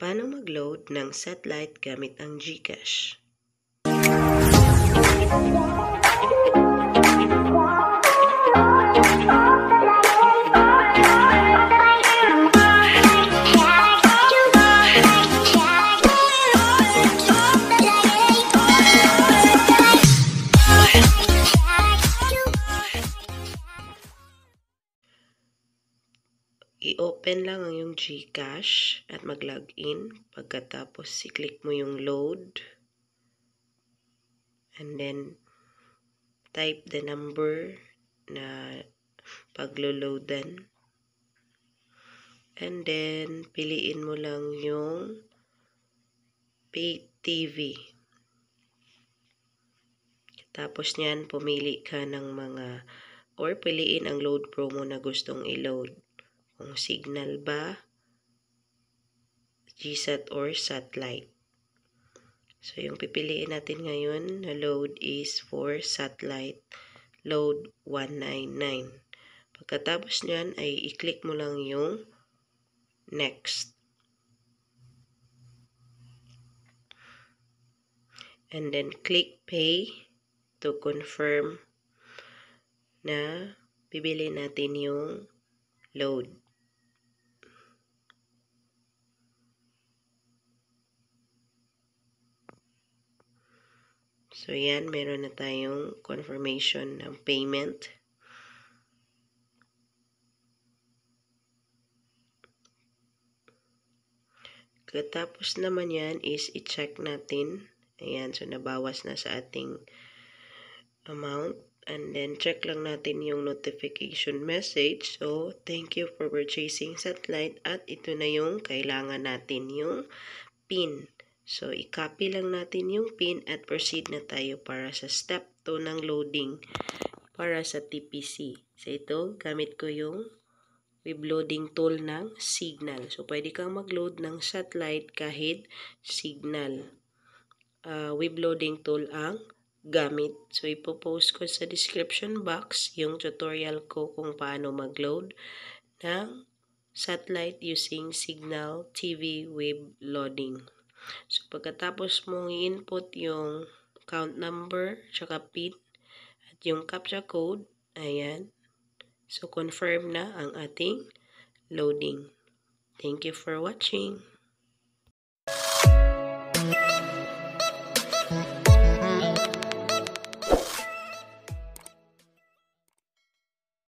Paano mag-load ng satellite gamit ang GCash? i-open lang ang yung Gcash at mag-login. Pagkatapos, i-click mo yung load. And then, type the number na paglo pagloloadan. And then, piliin mo lang yung pay TV. Tapos niyan, pumili ka ng mga or piliin ang load promo na gustong i-load kung signal ba, GSAT or satellite. So, yung pipiliin natin ngayon na load is for satellite load 199. Pagkatapos nyan ay i-click mo lang yung next. And then click pay to confirm na bibili natin yung load. So, yan. Meron na tayong confirmation ng payment. Katapos naman yan is i-check natin. Ayan, so nabawas na sa ating amount. And then, check lang natin yung notification message. So, thank you for purchasing satellite. At ito na yung kailangan natin, yung PIN. So, i-copy lang natin yung pin at proceed na tayo para sa step 2 ng loading para sa TPC. So, ito, gamit ko yung web loading tool ng signal. So, pwede kang mag-load ng satellite kahit signal. Uh, web loading tool ang gamit. So, ipopost ko sa description box yung tutorial ko kung paano mag-load ng satellite using Signal TV web loading. So, pagkatapos mong i-input yung count number, tsaka PIN, at yung CAPTCHA code, ayan. So, confirm na ang ating loading. Thank you for watching.